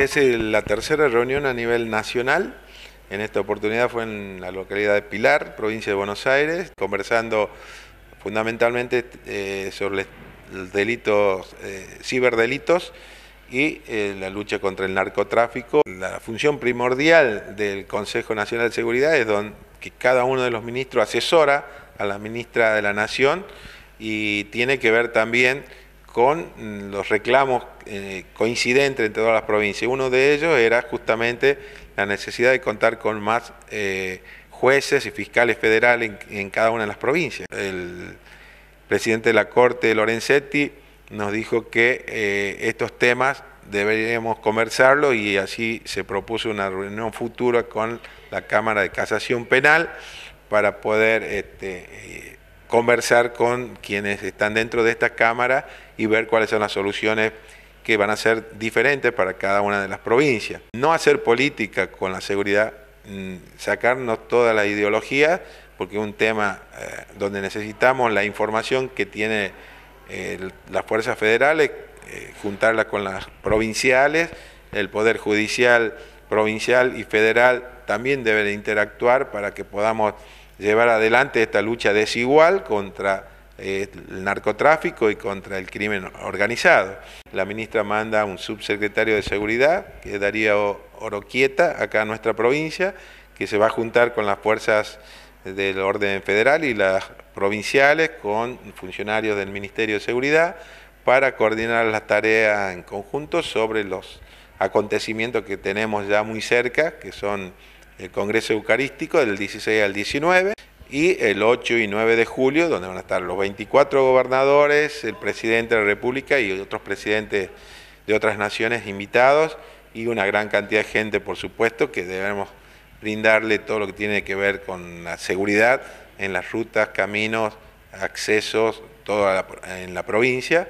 Es la tercera reunión a nivel nacional. En esta oportunidad fue en la localidad de Pilar, provincia de Buenos Aires, conversando fundamentalmente eh, sobre los delitos, eh, ciberdelitos y eh, la lucha contra el narcotráfico. La función primordial del Consejo Nacional de Seguridad es donde, que cada uno de los ministros asesora a la ministra de la Nación y tiene que ver también con los reclamos eh, coincidentes entre todas las provincias. Uno de ellos era justamente la necesidad de contar con más eh, jueces y fiscales federales en, cada una de las provincias. El presidente de la Corte, Lorenzetti, nos dijo que eh, estos temas deberíamos conversarlos y así se propuso una reunión futura con la Cámara de Casación Penal para poder este, conversar con quienes están dentro de esta Cámara y ver cuáles son las soluciones que van a ser diferentes para cada una de las provincias. No hacer política con la seguridad, mm, sacarnos toda la ideología, porque es un tema eh, donde necesitamos la información que tiene eh, las fuerzas federales, eh, juntarla con las provinciales, el Poder Judicial provincial y federal también deben interactuar para que podamos llevar adelante esta lucha desigual contra eh, el narcotráfico y contra el crimen organizado. La ministra manda un subsecretario de Seguridad, que daría Darío Oroquieta, acá en nuestra provincia, que se va a juntar con las fuerzas del orden federal y las provinciales, con funcionarios del Ministerio de Seguridad, para coordinar las tareas en conjunto sobre los acontecimientos que tenemos ya muy cerca, que son el Congreso Eucarístico del 16 al 19 y el 8 y 9 de julio, donde van a estar los 24 gobernadores, el presidente de la República y otros presidentes de otras naciones invitados y una gran cantidad de gente, por supuesto, que debemos brindarle todo lo que tiene que ver con la seguridad en las rutas, caminos, accesos, toda en la provincia.